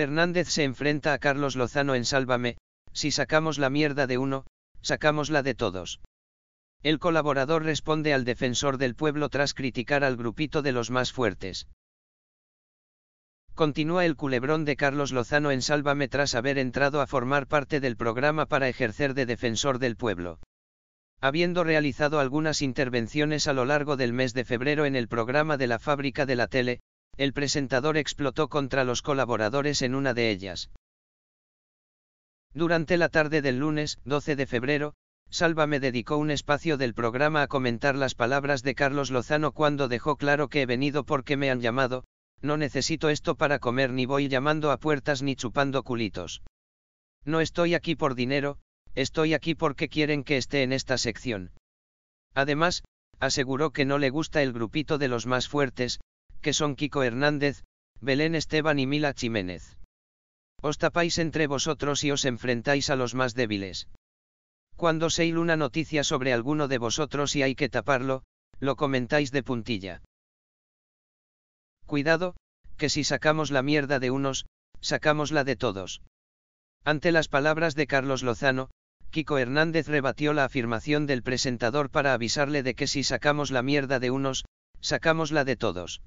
Hernández se enfrenta a Carlos Lozano en Sálvame, si sacamos la mierda de uno, sacamos la de todos. El colaborador responde al defensor del pueblo tras criticar al grupito de los más fuertes. Continúa el culebrón de Carlos Lozano en Sálvame tras haber entrado a formar parte del programa para ejercer de defensor del pueblo. Habiendo realizado algunas intervenciones a lo largo del mes de febrero en el programa de la fábrica de la tele, el presentador explotó contra los colaboradores en una de ellas. Durante la tarde del lunes, 12 de febrero, Salva me dedicó un espacio del programa a comentar las palabras de Carlos Lozano cuando dejó claro que he venido porque me han llamado, no necesito esto para comer ni voy llamando a puertas ni chupando culitos. No estoy aquí por dinero, estoy aquí porque quieren que esté en esta sección. Además, aseguró que no le gusta el grupito de los más fuertes, que son Kiko Hernández, Belén Esteban y Mila Jiménez. Os tapáis entre vosotros y os enfrentáis a los más débiles. Cuando se iluna una noticia sobre alguno de vosotros y hay que taparlo, lo comentáis de puntilla. Cuidado, que si sacamos la mierda de unos, sacamos la de todos. Ante las palabras de Carlos Lozano, Kiko Hernández rebatió la afirmación del presentador para avisarle de que si sacamos la mierda de unos, sacamos la de todos.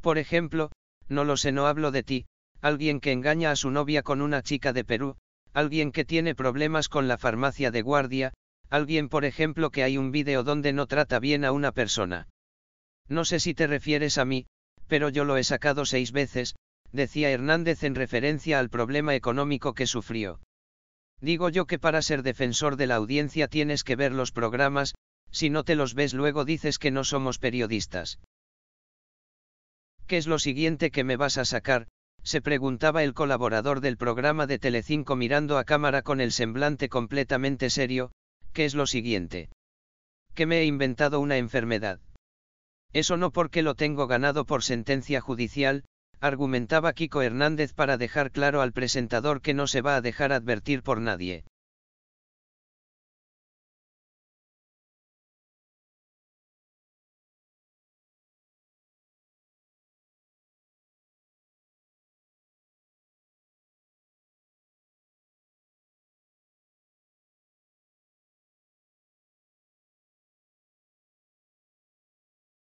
Por ejemplo, no lo sé, no hablo de ti, alguien que engaña a su novia con una chica de Perú, alguien que tiene problemas con la farmacia de guardia, alguien por ejemplo que hay un vídeo donde no trata bien a una persona. No sé si te refieres a mí, pero yo lo he sacado seis veces, decía Hernández en referencia al problema económico que sufrió. Digo yo que para ser defensor de la audiencia tienes que ver los programas, si no te los ves luego dices que no somos periodistas. ¿Qué es lo siguiente que me vas a sacar? se preguntaba el colaborador del programa de Telecinco mirando a cámara con el semblante completamente serio, ¿qué es lo siguiente? Que me he inventado una enfermedad. Eso no porque lo tengo ganado por sentencia judicial, argumentaba Kiko Hernández para dejar claro al presentador que no se va a dejar advertir por nadie.